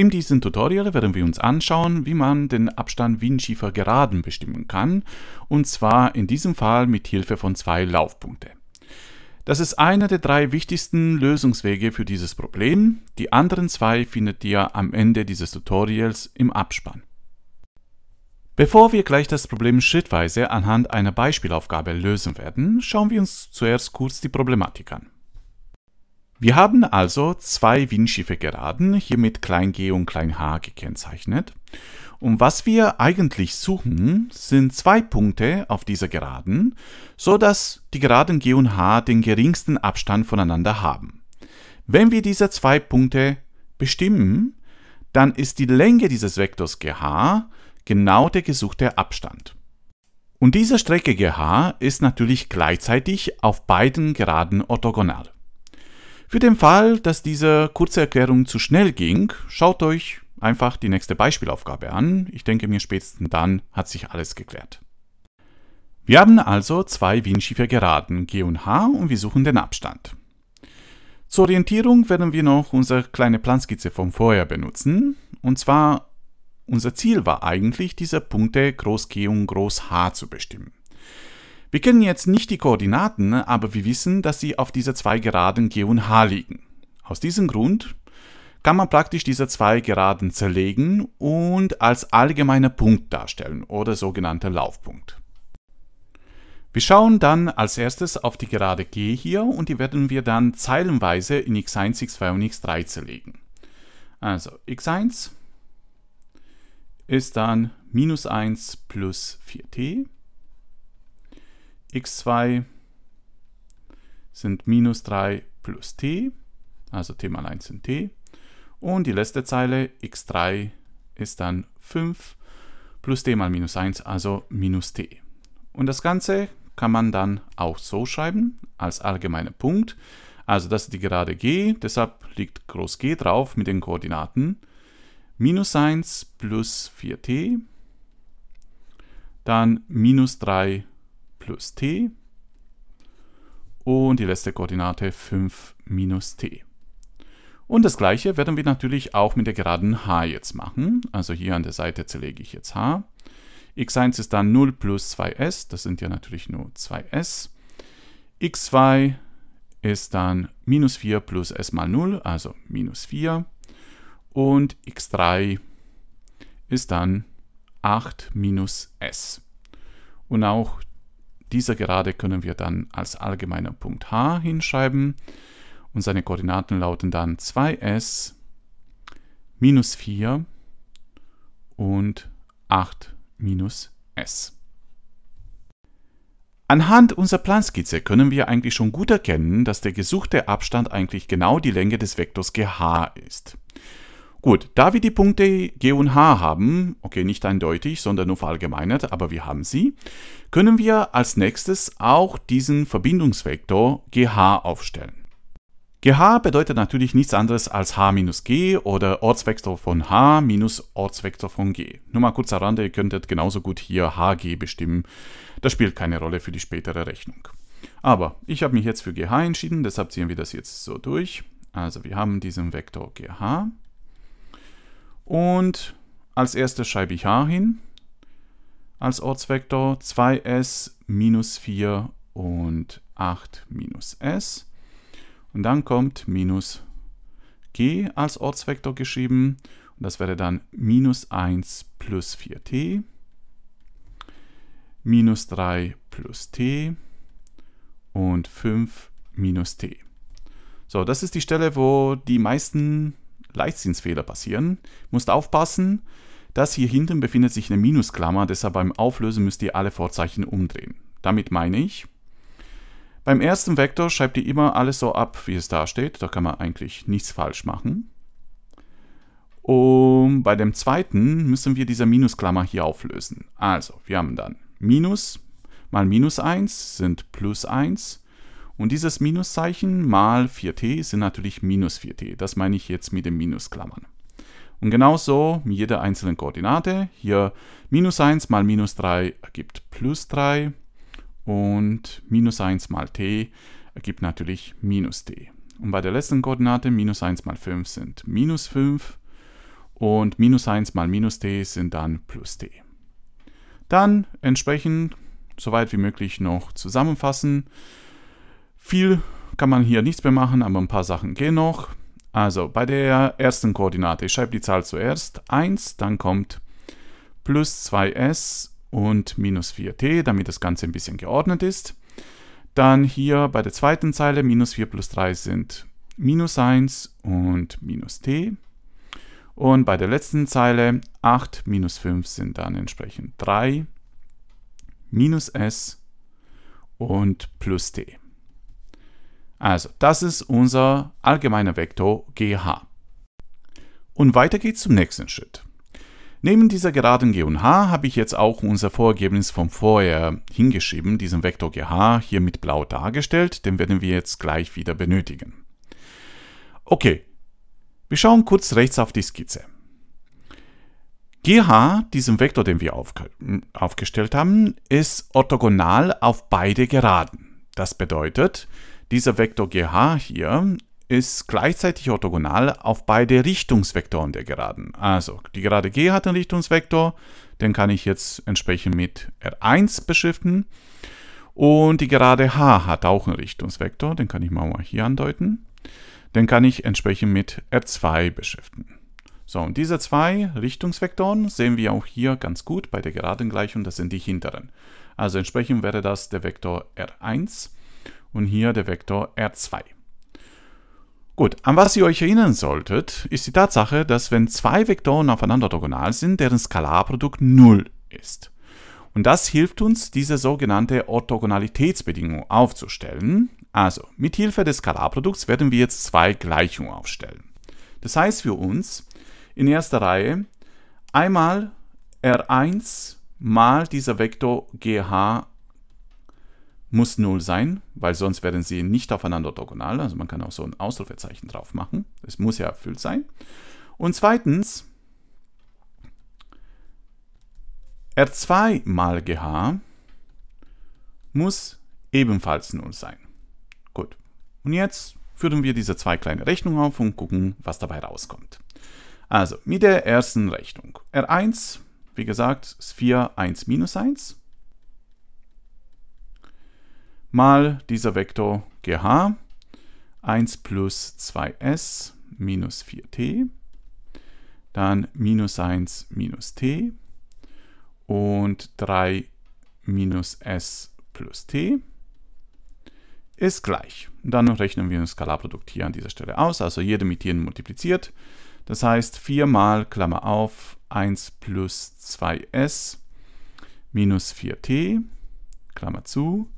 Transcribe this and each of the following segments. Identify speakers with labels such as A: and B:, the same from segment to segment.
A: In diesem Tutorial werden wir uns anschauen, wie man den Abstand Windschiefer geraden bestimmen kann, und zwar in diesem Fall mit Hilfe von zwei Laufpunkten. Das ist einer der drei wichtigsten Lösungswege für dieses Problem. Die anderen zwei findet ihr am Ende dieses Tutorials im Abspann. Bevor wir gleich das Problem schrittweise anhand einer Beispielaufgabe lösen werden, schauen wir uns zuerst kurz die Problematik an. Wir haben also zwei Windschiffe geraden, hier mit klein g und klein h gekennzeichnet. Und was wir eigentlich suchen, sind zwei Punkte auf dieser Geraden, so dass die Geraden g und h den geringsten Abstand voneinander haben. Wenn wir diese zwei Punkte bestimmen, dann ist die Länge dieses Vektors gh genau der gesuchte Abstand. Und diese Strecke gh ist natürlich gleichzeitig auf beiden Geraden orthogonal. Für den Fall, dass diese kurze Erklärung zu schnell ging, schaut euch einfach die nächste Beispielaufgabe an. Ich denke mir spätestens dann hat sich alles geklärt. Wir haben also zwei Windschiefer Geraden, G und H, und wir suchen den Abstand. Zur Orientierung werden wir noch unsere kleine Planskizze vom vorher benutzen. Und zwar, unser Ziel war eigentlich, diese Punkte Groß G und Groß H zu bestimmen. Wir kennen jetzt nicht die Koordinaten, ne, aber wir wissen, dass sie auf dieser zwei Geraden G und H liegen. Aus diesem Grund kann man praktisch diese zwei Geraden zerlegen und als allgemeiner Punkt darstellen oder sogenannter Laufpunkt. Wir schauen dann als erstes auf die Gerade G hier und die werden wir dann zeilenweise in x1, x2 und x3 zerlegen. Also x1 ist dann minus 1 plus 4t x2 sind minus 3 plus t, also t mal 1 sind t. Und die letzte Zeile x3 ist dann 5 plus t mal minus 1, also minus t. Und das Ganze kann man dann auch so schreiben, als allgemeiner Punkt. Also das ist die Gerade g, deshalb liegt groß G drauf mit den Koordinaten. Minus 1 plus 4t, dann minus 3 plus plus t und die letzte Koordinate 5 minus t. Und das gleiche werden wir natürlich auch mit der geraden h jetzt machen. Also hier an der Seite zerlege ich jetzt h. x1 ist dann 0 plus 2s, das sind ja natürlich nur 2s. x2 ist dann minus 4 plus s mal 0, also minus 4. Und x3 ist dann 8 minus s. Und auch dieser Gerade können wir dann als allgemeiner Punkt H hinschreiben und seine Koordinaten lauten dann 2s minus 4 und 8 minus s. Anhand unserer Planskizze können wir eigentlich schon gut erkennen, dass der gesuchte Abstand eigentlich genau die Länge des Vektors gh ist. Gut, da wir die Punkte G und H haben, okay, nicht eindeutig, sondern nur verallgemeinert, aber wir haben sie, können wir als nächstes auch diesen Verbindungsvektor GH aufstellen. GH bedeutet natürlich nichts anderes als H minus G oder Ortsvektor von H minus Ortsvektor von G. Nur mal kurz daran, ihr könntet genauso gut hier HG bestimmen. Das spielt keine Rolle für die spätere Rechnung. Aber ich habe mich jetzt für GH entschieden, deshalb ziehen wir das jetzt so durch. Also wir haben diesen Vektor GH und als erstes schreibe ich h hin als Ortsvektor 2s minus 4 und 8 minus s. Und dann kommt minus g als Ortsvektor geschrieben. Und das wäre dann minus 1 plus 4t, minus 3 plus t und 5 minus t. So, das ist die Stelle, wo die meisten Leichtsinnsfehler passieren. Musst aufpassen, dass hier hinten befindet sich eine Minusklammer, deshalb beim Auflösen müsst ihr alle Vorzeichen umdrehen. Damit meine ich, beim ersten Vektor schreibt ihr immer alles so ab, wie es da steht. Da kann man eigentlich nichts falsch machen. Und bei dem zweiten müssen wir diese Minusklammer hier auflösen. Also, wir haben dann Minus mal Minus 1 sind plus 1 und dieses Minuszeichen mal 4t sind natürlich minus 4t. Das meine ich jetzt mit den Minusklammern. Und genauso mit jeder einzelnen Koordinate. Hier minus 1 mal minus 3 ergibt plus 3. Und minus 1 mal t ergibt natürlich minus t. Und bei der letzten Koordinate minus 1 mal 5 sind minus 5. Und minus 1 mal minus t sind dann plus t. Dann entsprechend soweit wie möglich noch zusammenfassen. Viel kann man hier nichts mehr machen, aber ein paar Sachen gehen noch. Also bei der ersten Koordinate, ich schreibe die Zahl zuerst, 1, dann kommt plus 2s und minus 4t, damit das Ganze ein bisschen geordnet ist. Dann hier bei der zweiten Zeile, minus 4 plus 3 sind minus 1 und minus t. Und bei der letzten Zeile 8 minus 5 sind dann entsprechend 3 minus s und plus t. Also, das ist unser allgemeiner Vektor GH. Und weiter geht's zum nächsten Schritt. Neben dieser geraden G und H habe ich jetzt auch unser Vorergebnis vom vorher hingeschrieben, diesen Vektor GH hier mit blau dargestellt, den werden wir jetzt gleich wieder benötigen. Okay, wir schauen kurz rechts auf die Skizze. GH, diesen Vektor, den wir auf, aufgestellt haben, ist orthogonal auf beide Geraden. Das bedeutet, dieser Vektor GH hier ist gleichzeitig orthogonal auf beide Richtungsvektoren der Geraden. Also die Gerade G hat einen Richtungsvektor, den kann ich jetzt entsprechend mit R1 beschriften. Und die Gerade H hat auch einen Richtungsvektor, den kann ich mal hier andeuten. Den kann ich entsprechend mit R2 beschriften. So, und diese zwei Richtungsvektoren sehen wir auch hier ganz gut bei der Geradengleichung, das sind die hinteren. Also entsprechend wäre das der Vektor R1 und hier der Vektor R2. Gut, an was ihr euch erinnern solltet, ist die Tatsache, dass wenn zwei Vektoren aufeinander orthogonal sind, deren Skalarprodukt 0 ist. Und das hilft uns, diese sogenannte Orthogonalitätsbedingung aufzustellen. Also, mit Hilfe des Skalarprodukts werden wir jetzt zwei Gleichungen aufstellen. Das heißt für uns in erster Reihe einmal R1 mal dieser Vektor GH muss 0 sein, weil sonst werden sie nicht aufeinander orthogonal. Also man kann auch so ein Ausrufezeichen drauf machen. Es muss ja erfüllt sein. Und zweitens, R2 mal GH muss ebenfalls 0 sein. Gut. Und jetzt führen wir diese zwei kleine Rechnungen auf und gucken, was dabei rauskommt. Also, mit der ersten Rechnung. R1, wie gesagt, ist 4, 1, minus 1 mal dieser Vektor gh 1 plus 2s minus 4t, dann minus 1 minus t und 3 minus s plus t ist gleich. Dann rechnen wir ein Skalarprodukt hier an dieser Stelle aus, also jede mit jedem multipliziert. Das heißt 4 mal Klammer auf 1 plus 2s minus 4t, Klammer zu,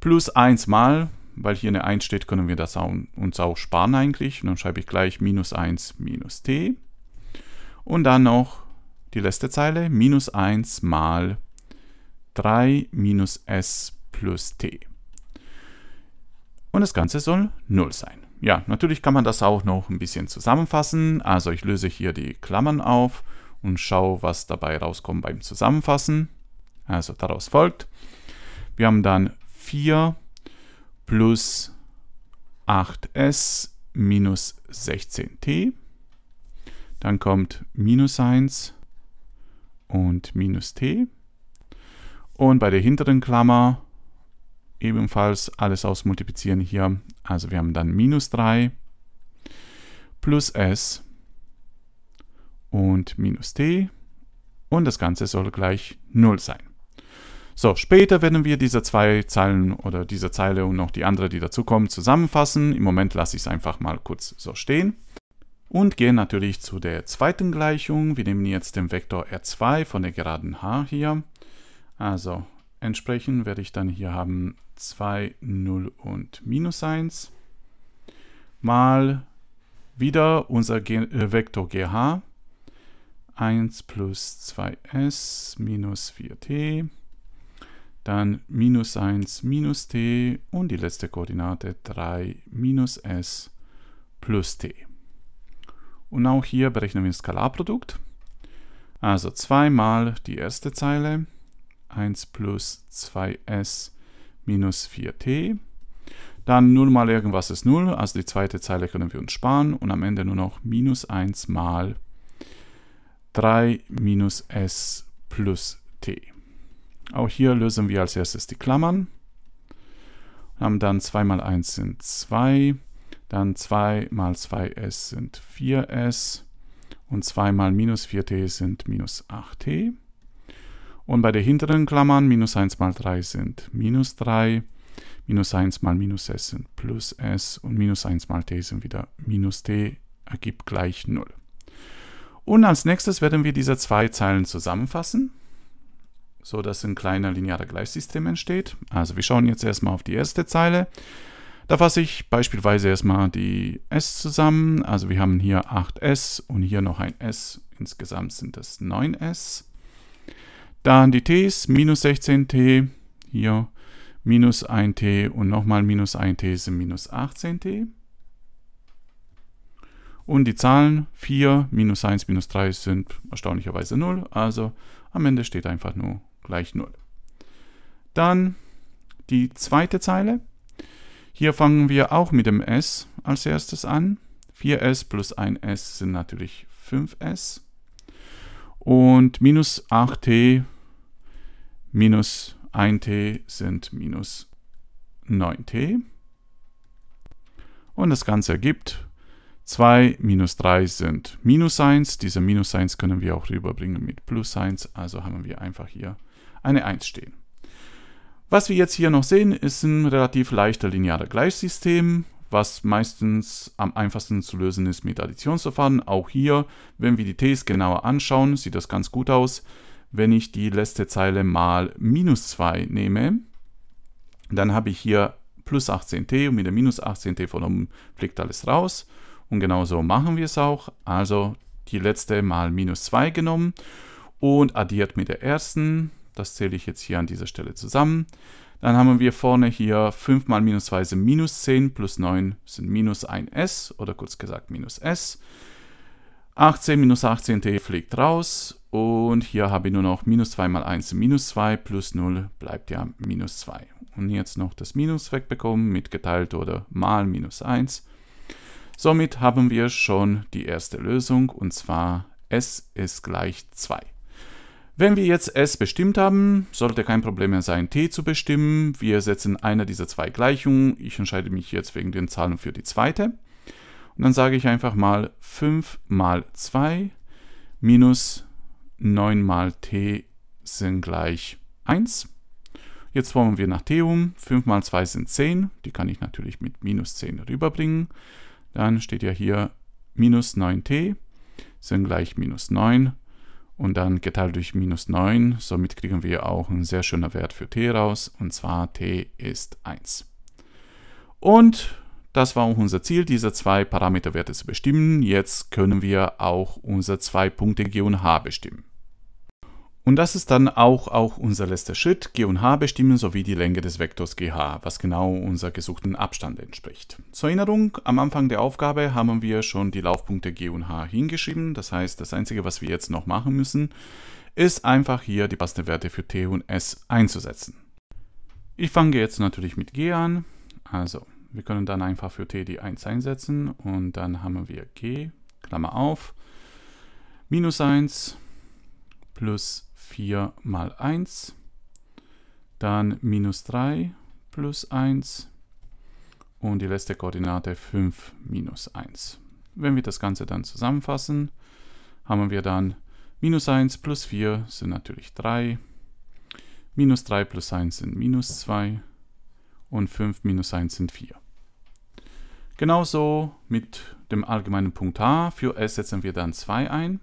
A: plus 1 mal, weil hier eine 1 steht, können wir das auch, uns auch sparen eigentlich. Und dann schreibe ich gleich minus 1 minus t. Und dann noch die letzte Zeile, minus 1 mal 3 minus s plus t. Und das Ganze soll 0 sein. Ja, natürlich kann man das auch noch ein bisschen zusammenfassen. Also ich löse hier die Klammern auf und schaue, was dabei rauskommt beim Zusammenfassen. Also daraus folgt. Wir haben dann 4 plus 8s minus 16t. Dann kommt minus 1 und minus t. Und bei der hinteren Klammer ebenfalls alles ausmultiplizieren hier. Also wir haben dann minus 3 plus s und minus t. Und das Ganze soll gleich 0 sein. So, später werden wir diese zwei Zeilen oder diese Zeile und noch die andere, die dazukommen, zusammenfassen. Im Moment lasse ich es einfach mal kurz so stehen. Und gehen natürlich zu der zweiten Gleichung. Wir nehmen jetzt den Vektor R2 von der geraden H hier. Also entsprechend werde ich dann hier haben 2, 0 und minus 1 mal wieder unser G äh, Vektor GH 1 plus 2s minus 4t dann minus 1 minus t und die letzte Koordinate 3 minus s plus t. Und auch hier berechnen wir ein Skalarprodukt. Also 2 mal die erste Zeile, 1 plus 2s minus 4t. Dann 0 mal irgendwas ist 0, also die zweite Zeile können wir uns sparen und am Ende nur noch minus 1 mal 3 minus s plus t. Auch hier lösen wir als erstes die Klammern. Haben dann 2 mal 1 sind 2. Dann 2 mal 2s sind 4s. Und 2 mal minus 4t sind minus 8t. Und bei den hinteren Klammern minus 1 mal 3 sind minus 3. Minus 1 mal minus s sind plus s. Und minus 1 mal t sind wieder minus t. Ergibt gleich 0. Und als nächstes werden wir diese zwei Zeilen zusammenfassen so dass ein kleiner linearer Gleichsystem entsteht. Also wir schauen jetzt erstmal auf die erste Zeile. Da fasse ich beispielsweise erstmal die S zusammen. Also wir haben hier 8S und hier noch ein S. Insgesamt sind das 9S. Dann die Ts, minus 16T, hier minus 1T und nochmal minus 1T sind minus 18T. Und die Zahlen 4, minus 1, minus 3 sind erstaunlicherweise 0. Also am Ende steht einfach nur gleich 0. Dann die zweite Zeile. Hier fangen wir auch mit dem S als erstes an. 4S plus 1S sind natürlich 5S. Und minus 8T minus 1T sind minus 9T. Und das Ganze ergibt 2 minus 3 sind minus 1. Diese minus 1 können wir auch rüberbringen mit plus 1. Also haben wir einfach hier eine 1 stehen. Was wir jetzt hier noch sehen, ist ein relativ leichter linearer Gleichsystem, was meistens am einfachsten zu lösen ist mit Additionsverfahren. Auch hier, wenn wir die T's genauer anschauen, sieht das ganz gut aus. Wenn ich die letzte Zeile mal minus 2 nehme, dann habe ich hier plus 18t und mit der minus 18t von oben fliegt alles raus. Und genau so machen wir es auch. Also die letzte mal minus 2 genommen und addiert mit der ersten. Das zähle ich jetzt hier an dieser Stelle zusammen. Dann haben wir vorne hier 5 mal minus 2 sind minus 10, plus 9 sind minus 1s oder kurz gesagt minus s. 18 minus 18 t fliegt raus und hier habe ich nur noch minus 2 mal 1 sind minus 2, plus 0 bleibt ja minus 2. Und jetzt noch das Minus wegbekommen mit geteilt oder mal minus 1. Somit haben wir schon die erste Lösung und zwar s ist gleich 2. Wenn wir jetzt S bestimmt haben, sollte kein Problem mehr sein, T zu bestimmen. Wir setzen eine dieser zwei Gleichungen. Ich entscheide mich jetzt wegen den Zahlen für die zweite. Und dann sage ich einfach mal 5 mal 2 minus 9 mal T sind gleich 1. Jetzt formen wir nach T um. 5 mal 2 sind 10. Die kann ich natürlich mit minus 10 rüberbringen. Dann steht ja hier minus 9T sind gleich minus 9 und dann geteilt durch minus 9. Somit kriegen wir auch einen sehr schönen Wert für t raus und zwar t ist 1. Und das war auch unser Ziel, diese zwei Parameterwerte zu bestimmen. Jetzt können wir auch unser zwei punkte g und h bestimmen. Und das ist dann auch, auch unser letzter Schritt, g und h bestimmen sowie die Länge des Vektors gh, was genau unser gesuchten Abstand entspricht. Zur Erinnerung, am Anfang der Aufgabe haben wir schon die Laufpunkte g und h hingeschrieben, das heißt, das Einzige, was wir jetzt noch machen müssen, ist einfach hier die passenden Werte für t und s einzusetzen. Ich fange jetzt natürlich mit g an, also wir können dann einfach für t die 1 einsetzen und dann haben wir g, Klammer auf, minus 1 plus 1. 4 mal 1, dann minus 3 plus 1 und die letzte Koordinate 5 minus 1. Wenn wir das Ganze dann zusammenfassen, haben wir dann minus 1 plus 4 sind natürlich 3, minus 3 plus 1 sind minus 2 und 5 minus 1 sind 4. Genauso mit dem allgemeinen Punkt h. Für s setzen wir dann 2 ein.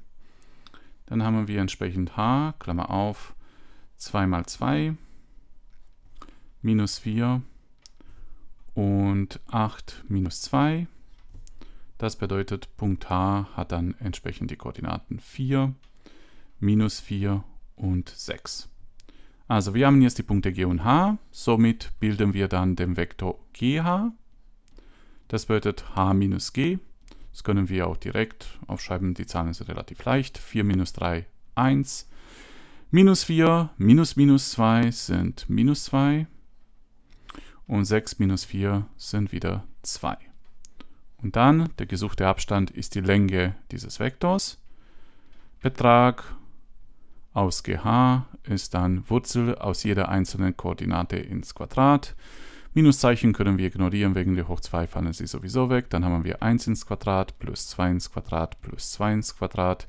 A: Dann haben wir entsprechend h, Klammer auf, 2 mal 2, minus 4 und 8 minus 2. Das bedeutet, Punkt h hat dann entsprechend die Koordinaten 4, minus 4 und 6. Also wir haben jetzt die Punkte g und h, somit bilden wir dann den Vektor gh. Das bedeutet h minus g das können wir auch direkt aufschreiben. Die Zahlen sind relativ leicht. 4 minus 3, 1. Minus 4, minus minus 2 sind minus 2. Und 6 minus 4 sind wieder 2. Und dann der gesuchte Abstand ist die Länge dieses Vektors. Betrag aus GH ist dann Wurzel aus jeder einzelnen Koordinate ins Quadrat. Minuszeichen können wir ignorieren, wegen der hoch 2 fallen sie sowieso weg. Dann haben wir 1 ins Quadrat, plus 2 ins Quadrat, plus 2 ins Quadrat.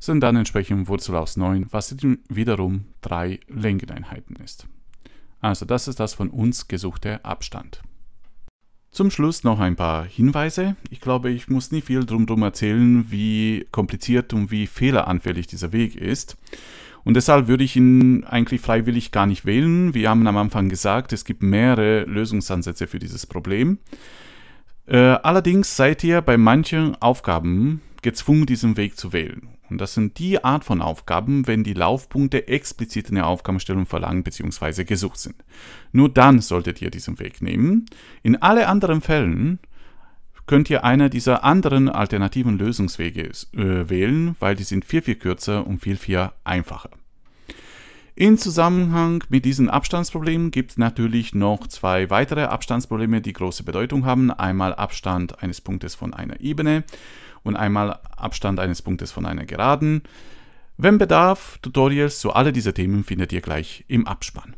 A: Sind dann entsprechend Wurzel aus 9, was wiederum 3 Längeneinheiten ist. Also das ist das von uns gesuchte Abstand. Zum Schluss noch ein paar Hinweise. Ich glaube, ich muss nie viel drumherum erzählen, wie kompliziert und wie fehleranfällig dieser Weg ist. Und deshalb würde ich ihn eigentlich freiwillig gar nicht wählen. Wir haben am Anfang gesagt, es gibt mehrere Lösungsansätze für dieses Problem. Äh, allerdings seid ihr bei manchen Aufgaben gezwungen, diesen Weg zu wählen. Und das sind die Art von Aufgaben, wenn die Laufpunkte explizit in der Aufgabenstellung verlangen bzw. gesucht sind. Nur dann solltet ihr diesen Weg nehmen. In alle anderen Fällen könnt ihr einer dieser anderen alternativen Lösungswege äh, wählen, weil die sind viel, viel kürzer und viel, viel einfacher. In Zusammenhang mit diesen Abstandsproblemen gibt es natürlich noch zwei weitere Abstandsprobleme, die große Bedeutung haben. Einmal Abstand eines Punktes von einer Ebene und einmal Abstand eines Punktes von einer Geraden. Wenn Bedarf, Tutorials zu alle diese Themen findet ihr gleich im Abspann.